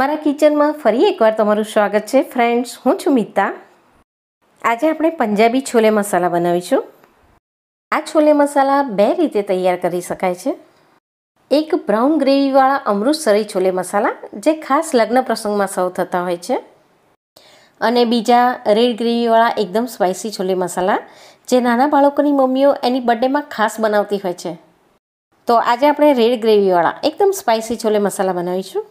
મારા કિચનમાં ફરી એકવાર તમારું સ્વાગત છે ફ્રેન્ડ્સ હું છું મિતા આજે આપણે પંજાબી છોલે મસાલા બનાવીશું આ છોલે મસાલા બે રીતે તૈયાર કરી શકાય છે એક બ્રાઉન ગ્રેવીવાળા અમૃતસરી છોલે મસાલા જે ખાસ લગ્ન પ્રસંગમાં સર્વ થતા હોય છે અને બીજા રેડ ગ્રેવીવાળા એકદમ સ્પાઇસી છોલે મસાલા જે નાના બાળકોની મમ્મીઓ એની બર્થડેમાં ખાસ બનાવતી હોય છે તો આજે આપણે રેડ ગ્રેવીવાળા એકદમ સ્પાઇસી છોલે મસાલા બનાવીશું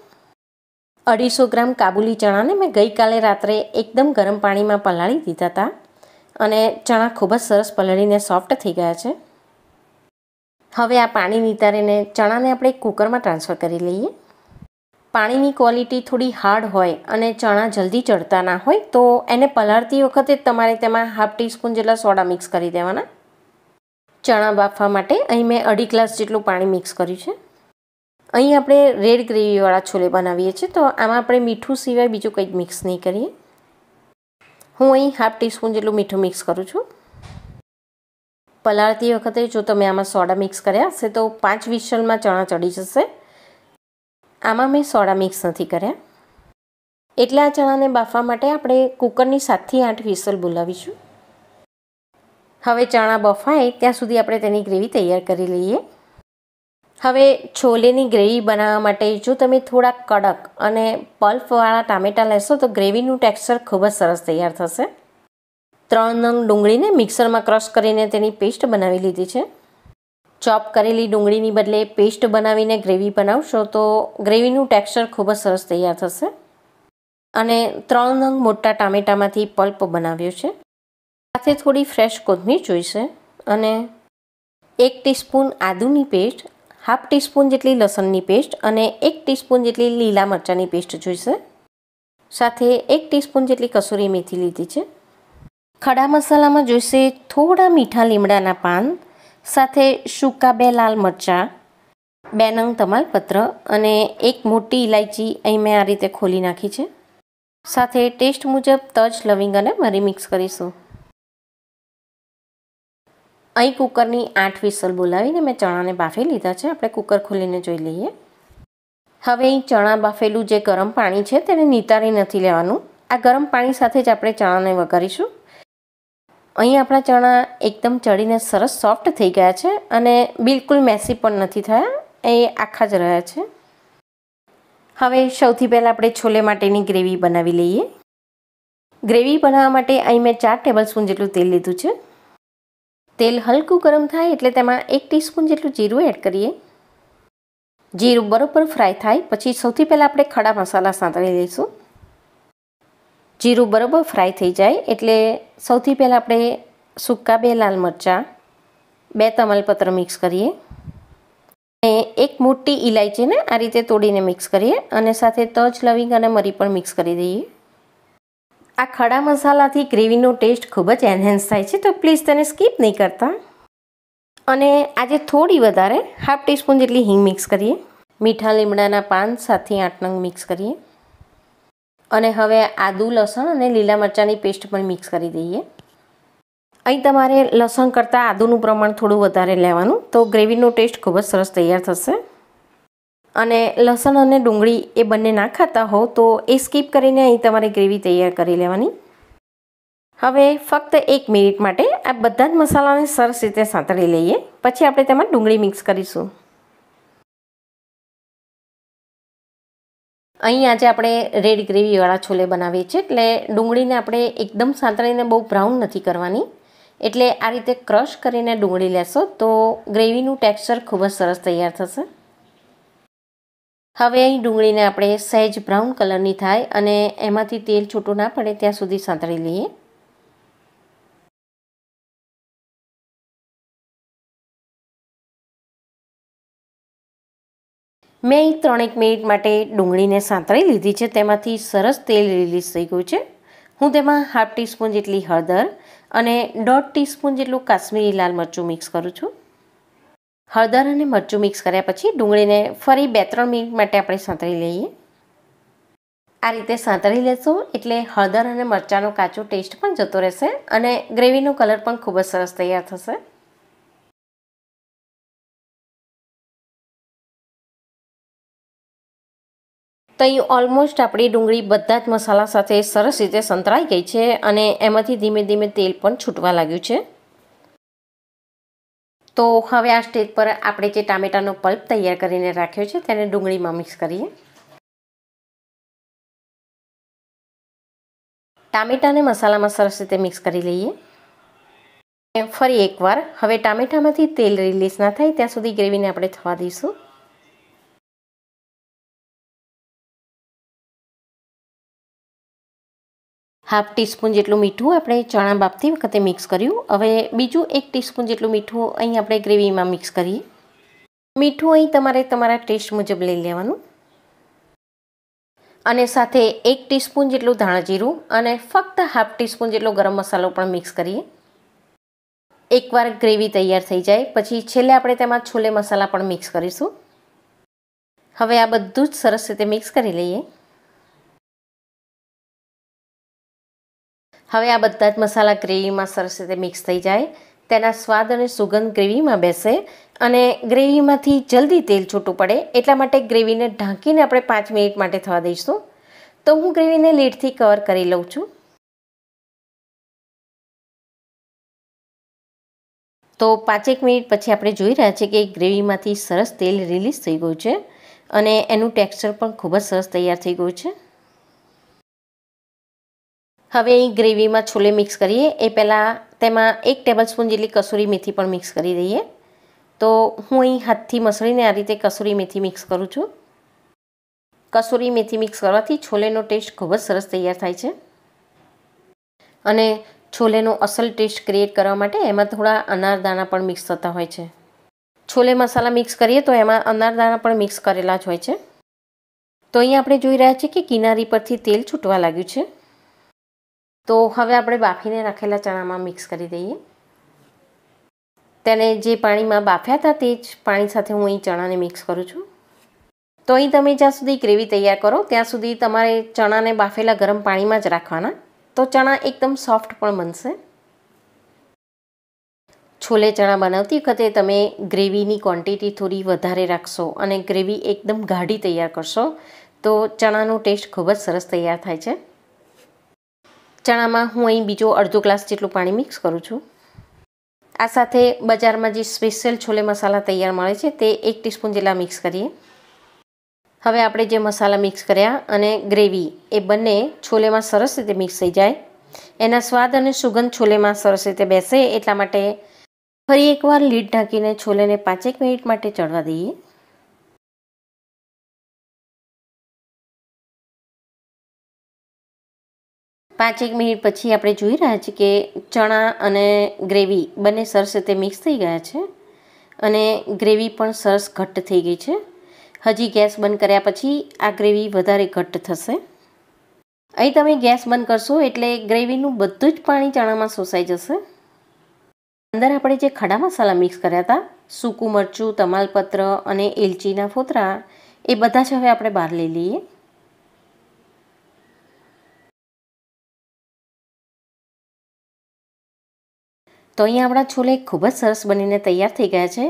અઢીસો ગ્રામ કાબુલી ચણાને મેં ગઈકાલે રાત્રે એકદમ ગરમ પાણીમાં પલાળી દીધા હતા અને ચણા ખૂબ જ સરસ પલાળીને સોફ્ટ થઈ ગયા છે હવે આ પાણી નીતારીને ચણાને આપણે કુકરમાં ટ્રાન્સફર કરી લઈએ પાણીની ક્વોલિટી થોડી હાર્ડ હોય અને ચણા જલ્દી ચડતા ના હોય તો એને પલાળતી વખતે તમારે તેમાં હાફ ટીસ્પૂન જેટલા સોડા મિક્સ કરી દેવાના ચણા બાફવા માટે અહીં મેં અઢી ગ્લાસ જેટલું પાણી મિક્સ કર્યું છે અહીં આપણે રેડ ગ્રેવીવાળા છોલે બનાવીએ છીએ તો આમાં આપણે મીઠું સિવાય બીજું કંઈક મિક્સ નહીં કરીએ હું અહીં હાફ ટીસ્પૂન જેટલું મીઠું મિક્સ કરું છું પલાળતી વખતે જો તમે આમાં સોડા મિક્સ કર્યા હશે તો પાંચ વિશલમાં ચણા ચડી જશે આમાં મેં સોડા મિક્સ નથી કર્યા એટલે આ ચણાને બાફવા માટે આપણે કુકરની સાતથી આઠ વિસલ બોલાવીશું હવે ચણા બફાય ત્યાં સુધી આપણે તેની ગ્રેવી તૈયાર કરી લઈએ હવે છોલેની ગ્રેવી બનાવવા માટે જો તમે થોડા કડક અને પલ્પવાળા ટામેટાં લેશો તો ગ્રેવીનું ટેક્સચર ખૂબ જ સરસ તૈયાર થશે ત્રણ નંગ ડુંગળીને મિક્સરમાં ક્રશ કરીને તેની પેસ્ટ બનાવી લીધી છે ચોપ કરેલી ડુંગળીની બદલે પેસ્ટ બનાવીને ગ્રેવી બનાવશો તો ગ્રેવીનું ટેક્સચર ખૂબ જ સરસ તૈયાર થશે અને ત્રણ નંગ મોટા ટામેટામાંથી પલ્પ બનાવ્યો છે સાથે થોડી ફ્રેશ કોથમીર જોઈશે અને એક ટીસ્પૂન આદુની પેસ્ટ હાફ ટીસ્પૂન જેટલી લસણની પેસ્ટ અને એક ટીસ્પૂન જેટલી લીલા મરચાંની પેસ્ટ જોઈશે સાથે એક ટીસ્પૂન જેટલી કસૂરી મેથી લીધી છે ખડા મસાલામાં જોઈશે થોડા મીઠા લીમડાના પાન સાથે સૂકા બે લાલ મરચાં બે નંગ તમાલપત્ર અને એક મોટી ઇલાયચી અહીં મેં આ રીતે ખોલી નાખી છે સાથે ટેસ્ટ મુજબ તજ લવિંગ અને મરી મિક્સ કરીશું અહીં કુકરની આઠ વિસલ બોલાવીને મેં ચણાને બાફી લીધા છે આપણે કુકર ખોલીને જોઈ લઈએ હવે અહીં ચણા બાફેલું જે ગરમ પાણી છે તેને નિતારી નથી લેવાનું આ ગરમ પાણી સાથે જ આપણે ચણાને વઘારીશું અહીં આપણા ચણા એકદમ ચડીને સરસ સોફ્ટ થઈ ગયા છે અને બિલકુલ મેસી પણ નથી થયા એ આખા જ રહ્યા છે હવે સૌથી પહેલાં આપણે છોલે માટેની ગ્રેવી બનાવી લઈએ ગ્રેવી બનાવવા માટે અહીં મેં ચાર ટેબલસ્પૂન જેટલું તેલ લીધું છે તેલ હલકું ગરમ થાય એટલે તેમાં એક ટીસ્પૂન જેટલું જીરું એડ કરીએ જીરું બરોબર ફ્રાય થાય પછી સૌથી પહેલાં આપણે ખડા મસાલા સાંતળી લઈશું જીરું બરોબર ફ્રાય થઈ જાય એટલે સૌથી પહેલાં આપણે સૂકા બે લાલ મરચાં બે તમાલપત્ર મિક્સ કરીએ અને એક મોટી ઇલાયચીને આ રીતે તોડીને મિક્સ કરીએ અને સાથે તજ લવિંગ અને મરી પણ મિક્સ કરી દઈએ આ ખડા મસાલાથી ગ્રેવીનો ટેસ્ટ ખૂબ જ એન્હેન્સ થાય છે તો પ્લીઝ તેને સ્કીપ નહીં કરતા અને આજે થોડી વધારે હાફ ટીસ્પૂન જેટલી હિંગ મિક્સ કરીએ મીઠા લીમડાના પાન સાથે આઠ નંગ મિક્સ કરીએ અને હવે આદુ લસણ અને લીલા મરચાંની પેસ્ટ પણ મિક્સ કરી દઈએ અહીં તમારે લસણ કરતાં આદુનું પ્રમાણ થોડું વધારે લેવાનું તો ગ્રેવીનો ટેસ્ટ ખૂબ જ સરસ તૈયાર થશે અને લસણ અને ડુંગળી એ બંને ના ખાતા હો તો એ સ્કીપ કરીને અહીં તમારે ગ્રેવી તૈયાર કરી લેવાની હવે ફક્ત એક મિનિટ માટે આ બધા જ મસાલાને સરસ રીતે સાંતળી લઈએ પછી આપણે તેમાં ડુંગળી મિક્સ કરીશું અહીં આજે આપણે રેડ ગ્રેવીવાળા છોલે બનાવીએ છીએ એટલે ડુંગળીને આપણે એકદમ સાંતળીને બહુ બ્રાઉન નથી કરવાની એટલે આ રીતે ક્રશ કરીને ડુંગળી લેશો તો ગ્રેવીનું ટેક્સચર ખૂબ જ સરસ તૈયાર થશે હવે અહીં ડુંગળીને આપણે સહેજ બ્રાઉન કલરની થાય અને એમાંથી તેલ છૂટું ના પડે ત્યાં સુધી સાંતળી લઈએ મેં અહીં ત્રણેક મિનિટ માટે ડુંગળીને સાંતળી લીધી છે તેમાંથી સરસ તેલ રિલીઝ થઈ ગયું છે હું તેમાં હાફ ટીસ્પૂન જેટલી હળદર અને દોઢ ટીસ્પૂન જેટલું કાશ્મીરી લાલ મરચું મિક્સ કરું છું હળદર અને મરચું મિક્સ કર્યા પછી ડુંગળીને ફરી બે ત્રણ મિનિટ માટે આપણે સાંતળી લઈએ આ રીતે સાંતળી લેશો એટલે હળદર અને મરચાંનો કાચો ટેસ્ટ પણ જતો રહેશે અને ગ્રેવીનો કલર પણ ખૂબ જ સરસ તૈયાર થશે તો અહીં ઓલમોસ્ટ આપણી ડુંગળી બધા જ મસાલા સાથે સરસ રીતે સંતળાઈ ગઈ છે અને એમાંથી ધીમે ધીમે તેલ પણ છૂટવા લાગ્યું છે તો હવે આ સ્ટેજ પર આપણે જે ટામેટાનો પલ્પ તૈયાર કરીને રાખ્યો છે તેને ડુંગળીમાં મિક્સ કરીએ ટામેટાને મસાલામાં સરસ રીતે મિક્સ કરી લઈએ ફરી એકવાર હવે ટામેટામાંથી તેલ રિલીઝ ના થાય ત્યાં સુધી ગ્રેવીને આપણે થવા દઈશું હાફ ટીસ્પૂન જેટલું મીઠું આપણે ચણા બાફતી વખતે મિક્સ કર્યું હવે બીજું એક ટીસ્પૂન જેટલું મીઠું અહીં આપણે ગ્રેવીમાં મિક્સ કરીએ મીઠું અહીં તમારે તમારા ટેસ્ટ મુજબ લઈ લેવાનું અને સાથે એક ટીસ્પૂન જેટલું ધાણાજીરું અને ફક્ત હાફ ટીસ્પૂન જેટલો ગરમ મસાલો પણ મિક્સ કરીએ એકવાર ગ્રેવી તૈયાર થઈ જાય પછી છેલ્લે આપણે તેમાં છોલે મસાલા પણ મિક્સ કરીશું હવે આ બધું જ સરસ રીતે મિક્સ કરી લઈએ હવે આ બધા જ મસાલા ગ્રેવીમાં સરસ રીતે મિક્સ થઈ જાય તેના સ્વાદ અને સુગંધ ગ્રેવીમાં બેસે અને ગ્રેવીમાંથી જલ્દી તેલ છૂટું પડે એટલા માટે ગ્રેવીને ઢાંકીને આપણે પાંચ મિનિટ માટે થવા દઈશું તો હું ગ્રેવીને લીડથી કવર કરી લઉં છું તો પાંચેક મિનિટ પછી આપણે જોઈ રહ્યા છીએ કે ગ્રેવીમાંથી સરસ તેલ રિલીઝ થઈ ગયું છે અને એનું ટેક્સચર પણ ખૂબ જ સરસ તૈયાર થઈ ગયું છે હવે અહીં ગ્રેવીમાં છોલે મિક્સ કરીએ એ પહેલાં તેમાં એક ટેબલસ્પૂન જેટલી કસૂરી મેથી પણ મિક્સ કરી દઈએ તો હું અહીં હાથથી મસળીને આ રીતે કસૂરી મેથી મિક્સ કરું છું કસૂરી મેથી મિક્સ કરવાથી છોલેનો ટેસ્ટ ખૂબ જ સરસ તૈયાર થાય છે અને છોલેનો અસલ ટેસ્ટ ક્રિએટ કરવા માટે એમાં થોડા અનારદાણા પણ મિક્સ થતા હોય છે છોલે મસાલા મિક્સ કરીએ તો એમાં અનારદાણા પણ મિક્સ કરેલા જ હોય છે તો અહીં આપણે જોઈ રહ્યા છીએ કે કિનારી પરથી તેલ છૂટવા લાગ્યું છે તો હવે આપણે બાફીને રાખેલા ચણામાં મિક્સ કરી દઈએ તેને જે પાણીમાં બાફ્યા હતા તે જ પાણી સાથે હું અહીં ચણાને મિક્સ કરું છું તો અહીં તમે જ્યાં સુધી ગ્રેવી તૈયાર કરો ત્યાં સુધી તમારે ચણાને બાફેલા ગરમ પાણીમાં જ રાખવાના તો ચણા એકદમ સોફ્ટ પણ બનશે છોલે ચણા બનાવતી વખતે તમે ગ્રેવીની ક્વોન્ટિટી થોડી વધારે રાખશો અને ગ્રેવી એકદમ ગાઢી તૈયાર કરશો તો ચણાનો ટેસ્ટ ખૂબ જ સરસ તૈયાર થાય છે ચણામાં હું અહીં બીજો અડધો ગ્લાસ જેટલું પાણી મિક્સ કરું છું આ સાથે બજારમાં જે સ્પેશિયલ છોલે મસાલા તૈયાર મળે છે તે એક ટીસ્પૂન જેટલા મિક્સ કરીએ હવે આપણે જે મસાલા મિક્સ કર્યા અને ગ્રેવી એ બંને છોલેમાં સરસ રીતે મિક્સ થઈ જાય એના સ્વાદ અને સુગંધ છોલેમાં સરસ રીતે બેસે એટલા માટે ફરી એકવાર લીડ ઢાંકીને છોલેને પાંચેક મિનિટ માટે ચડવા દઈએ પાંચેક મિનિટ પછી આપણે જોઈ રહ્યા છીએ કે ચણા અને ગ્રેવી બંને સરસ રીતે મિક્સ થઈ ગયા છે અને ગ્રેવી પણ સરસ ઘટ્ટ થઈ ગઈ છે હજી ગેસ બંધ કર્યા પછી આ ગ્રેવી વધારે ઘટ્ટ થશે અહીં તમે ગેસ બંધ કરશો એટલે ગ્રેવીનું બધું જ પાણી ચણામાં શોષાઈ જશે અંદર આપણે જે ખડા મસાલા મિક્સ કર્યા હતા સૂકું મરચું તમાલપત્ર અને એલચીના ફોતરા એ બધા જ હવે આપણે બહાર લઈ લઈએ તો અહીંયા આપણા છોલે ખૂબ જ સરસ બનીને તૈયાર થઈ ગયા છે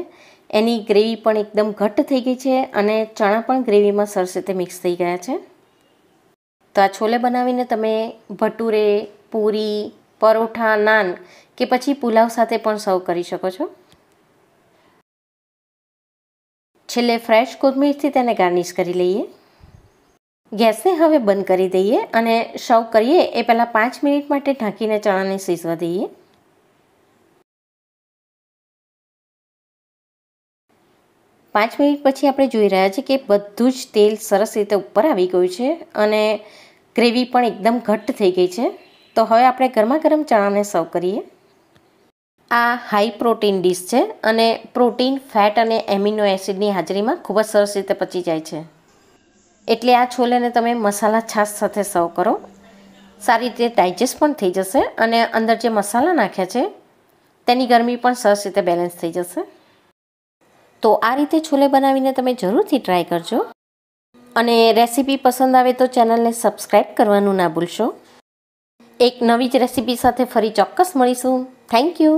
એની ગ્રેવી પણ એકદમ ઘટ્ટ થઈ ગઈ છે અને ચણા પણ ગ્રેવીમાં સરસ રીતે મિક્સ થઈ ગયા છે તો આ છોલે બનાવીને તમે ભટુરે પૂરી પરોઠા નાન કે પછી પુલાવ સાથે પણ સર્વ કરી શકો છો છેલ્લે ફ્રેશ કોથમીરથી તેને ગાર્નિશ કરી લઈએ ગેસને હવે બંધ કરી દઈએ અને સર્વ કરીએ એ પહેલાં પાંચ મિનિટ માટે ઢાંકીને ચણાને સીઝવા દઈએ પાંચ મિનિટ પછી આપણે જોઈ રહ્યા છીએ કે બધું જ તેલ સરસ રીતે ઉપર આવી ગયું છે અને ગ્રેવી પણ એકદમ ઘટ્ટ થઈ ગઈ છે તો હવે આપણે ગરમા ગરમ ચણાને સર્વ કરીએ આ હાઈ પ્રોટીન ડીશ છે અને પ્રોટીન ફેટ અને એમિનો એસિડની હાજરીમાં ખૂબ જ સરસ રીતે પચી જાય છે એટલે આ છોલેને તમે મસાલા છાશ સાથે સર્વ કરો સારી રીતે ડાયજેસ્ટ પણ થઈ જશે અને અંદર જે મસાલા નાખ્યા છે તેની ગરમી પણ સરસ રીતે બેલેન્સ થઈ જશે તો આ રીતે છોલે બનાવીને તમે જરૂરથી ટ્રાય કરજો અને રેસીપી પસંદ આવે તો ચેનલને સબસ્ક્રાઈબ કરવાનું ના ભૂલશો એક નવી જ રેસીપી સાથે ફરી ચોક્કસ મળીશું થેન્ક યુ